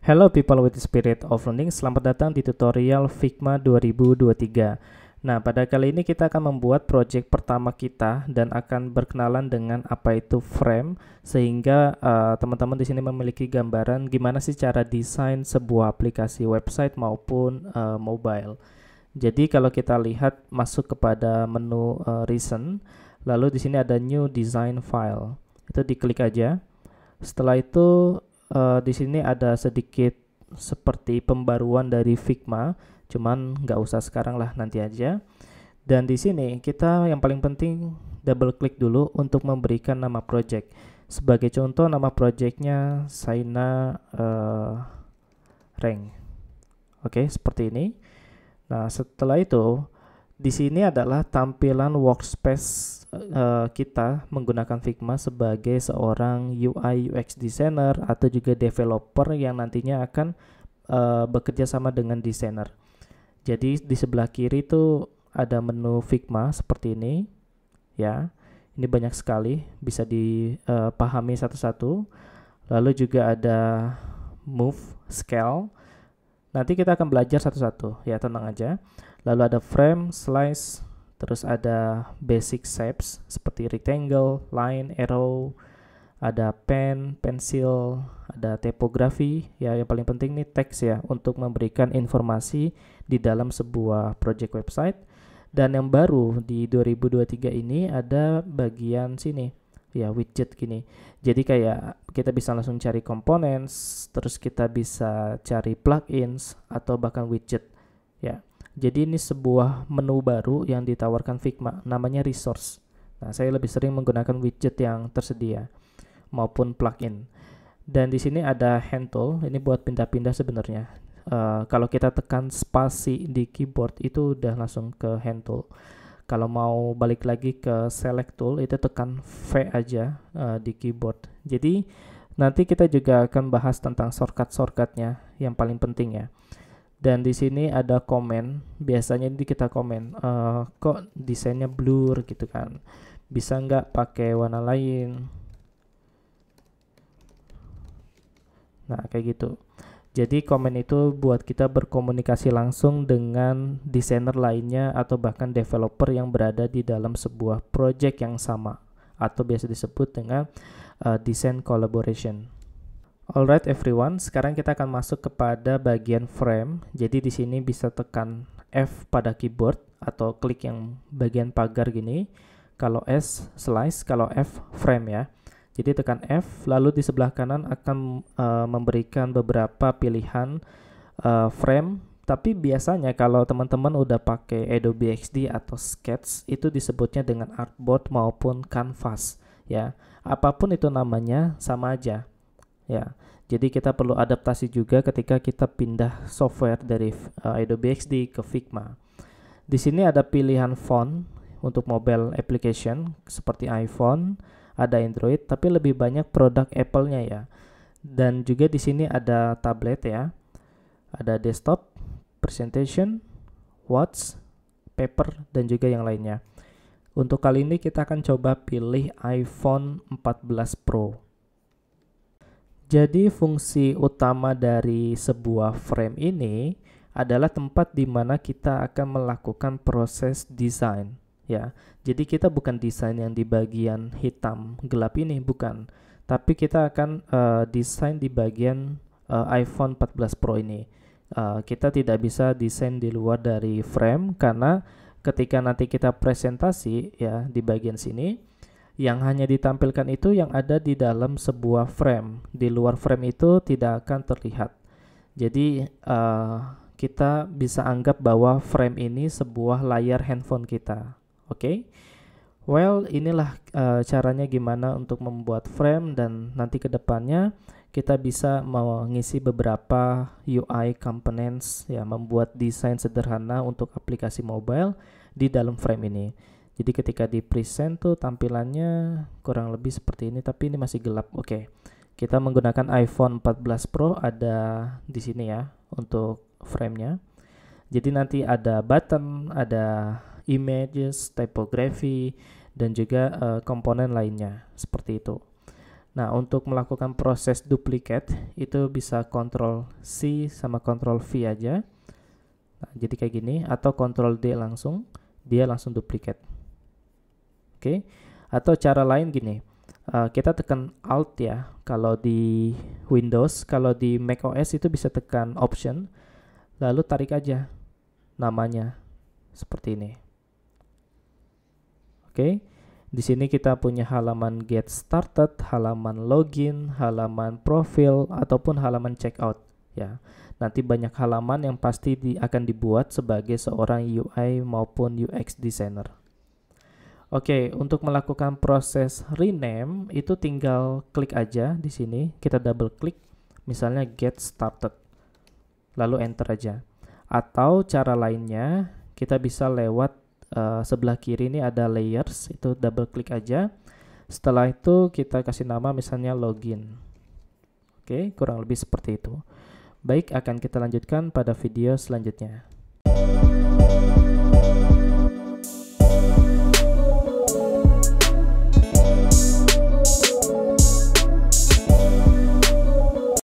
Hello people with the spirit of learning, selamat datang di tutorial Figma 2023. Nah, pada kali ini kita akan membuat project pertama kita dan akan berkenalan dengan apa itu frame sehingga teman eh, teman-teman di sini memiliki gambaran gimana sih cara desain sebuah aplikasi website maupun uh, mobile. Jadi kalau kita lihat masuk kepada menu uh, recent Lalu di sini ada new design file. Itu diklik aja. Setelah itu uh, di sini ada sedikit seperti pembaruan dari Figma, cuman nggak usah sekarang lah nanti aja. Dan di sini kita yang paling penting double klik dulu untuk memberikan nama project. Sebagai contoh nama projectnya Saina uh, eh, Rank. Oke, okay, seperti ini. Nah, setelah itu di sini adalah tampilan workspace uh, kita menggunakan Figma sebagai seorang UI UX designer atau juga developer yang nantinya akan uh, bekerja sama dengan designer. Jadi di sebelah kiri itu ada menu Figma seperti ini ya. Ini banyak sekali bisa dipahami eh, satu-satu. Lalu juga ada move, scale. Nanti kita akan belajar satu-satu ya, tenang aja. Lalu ada frame, slice, Terus ada basic shapes seperti rectangle, line, arrow, ada pen, pensil, ada typography, ya yang paling penting nih teks ya untuk memberikan informasi di dalam sebuah project website. Dan yang baru di 2023 ini ada bagian sini ya widget gini. Jadi kayak kita bisa langsung cari components, terus kita bisa cari plugins atau bahkan widget. Jadi ini sebuah menu baru yang ditawarkan Figma, namanya resource. Nah, saya lebih sering menggunakan widget yang tersedia maupun plugin. Dan di sini ada hand tool, ini buat pindah-pindah sebenarnya. Uh, kalau kita tekan spasi di keyboard itu udah langsung ke hand tool. Kalau mau balik lagi ke select tool itu tekan V aja uh, di keyboard. Jadi nanti kita juga akan bahas tentang shortcut-shortcutnya yang paling penting ya dan di sini ada komen biasanya ini kita komen uh, kok desainnya blur gitu kan bisa nggak pakai warna lain nah kayak gitu jadi komen itu buat kita berkomunikasi langsung dengan desainer lainnya atau bahkan developer yang berada di dalam sebuah project yang sama atau biasa disebut dengan uh, design collaboration Alright everyone, sekarang kita akan masuk kepada bagian frame. Jadi di sini bisa tekan F pada keyboard atau klik yang bagian pagar gini. Kalau S slice, kalau F frame ya. Jadi tekan F, lalu di sebelah kanan akan uh, memberikan beberapa pilihan uh, frame. Tapi biasanya kalau teman-teman udah pakai Adobe XD atau Sketch itu disebutnya dengan artboard maupun canvas ya. Apapun itu namanya sama aja ya jadi kita perlu adaptasi juga ketika kita pindah software dari uh, Adobe XD ke Figma di sini ada pilihan font untuk mobile application seperti iPhone ada Android tapi lebih banyak produk Apple-nya ya dan juga di sini ada tablet ya ada desktop presentation watch paper dan juga yang lainnya untuk kali ini kita akan coba pilih iPhone 14 Pro jadi fungsi utama dari sebuah frame ini adalah tempat di mana kita akan melakukan proses desain ya. Jadi kita bukan desain yang di bagian hitam gelap ini bukan, tapi kita akan uh, desain di bagian uh, iPhone 14 Pro ini. Uh, kita tidak bisa desain di luar dari frame karena ketika nanti kita presentasi ya di bagian sini yang hanya ditampilkan itu yang ada di dalam sebuah frame. Di luar frame itu tidak akan terlihat. Jadi uh, kita bisa anggap bahwa frame ini sebuah layar handphone kita. Oke. Okay? Well, inilah uh, caranya gimana untuk membuat frame dan nanti kedepannya kita bisa mengisi beberapa UI components ya membuat desain sederhana untuk aplikasi mobile di dalam frame ini. Jadi ketika di present tuh tampilannya kurang lebih seperti ini tapi ini masih gelap. Oke. Okay. Kita menggunakan iPhone 14 Pro ada di sini ya untuk framenya. Jadi nanti ada button, ada images, typography dan juga uh, komponen lainnya seperti itu. Nah, untuk melakukan proses duplicate itu bisa kontrol C sama kontrol V aja. Nah, jadi kayak gini atau kontrol D langsung, dia langsung duplicate. Oke. Okay? Atau cara lain gini. Uh, kita tekan Alt ya kalau di Windows, kalau di Mac OS itu bisa tekan Option lalu tarik aja namanya seperti ini. Oke. Okay? Di sini kita punya halaman get started, halaman login, halaman profil ataupun halaman checkout ya. Nanti banyak halaman yang pasti di, akan dibuat sebagai seorang UI maupun UX designer. Oke, okay, untuk melakukan proses rename itu tinggal klik aja di sini, kita double klik misalnya get started. Lalu enter aja. Atau cara lainnya, kita bisa lewat uh, sebelah kiri ini ada layers, itu double klik aja. Setelah itu kita kasih nama misalnya login. Oke, okay, kurang lebih seperti itu. Baik, akan kita lanjutkan pada video selanjutnya.